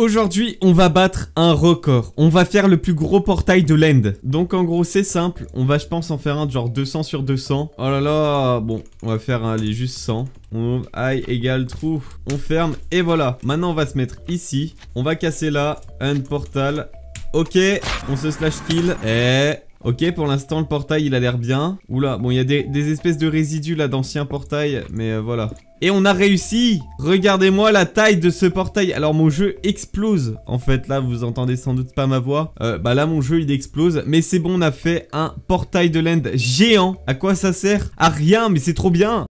Aujourd'hui, on va battre un record. On va faire le plus gros portail de l'End. Donc en gros, c'est simple. On va, je pense, en faire un genre 200 sur 200. Oh là là, bon, on va faire un, allez juste 100. On I égale trou. On ferme et voilà. Maintenant, on va se mettre ici. On va casser là. un portal. Ok, on se slash kill. Et Ok, pour l'instant, le portail, il a l'air bien. Oula, bon, il y a des, espèces de résidus, là, d'anciens portails, mais euh, voilà. Et on a réussi Regardez-moi la taille de ce portail Alors mon jeu explose en fait là vous entendez sans doute pas ma voix euh, Bah là mon jeu il explose mais c'est bon on a fait un portail de l'end géant À quoi ça sert À rien mais c'est trop bien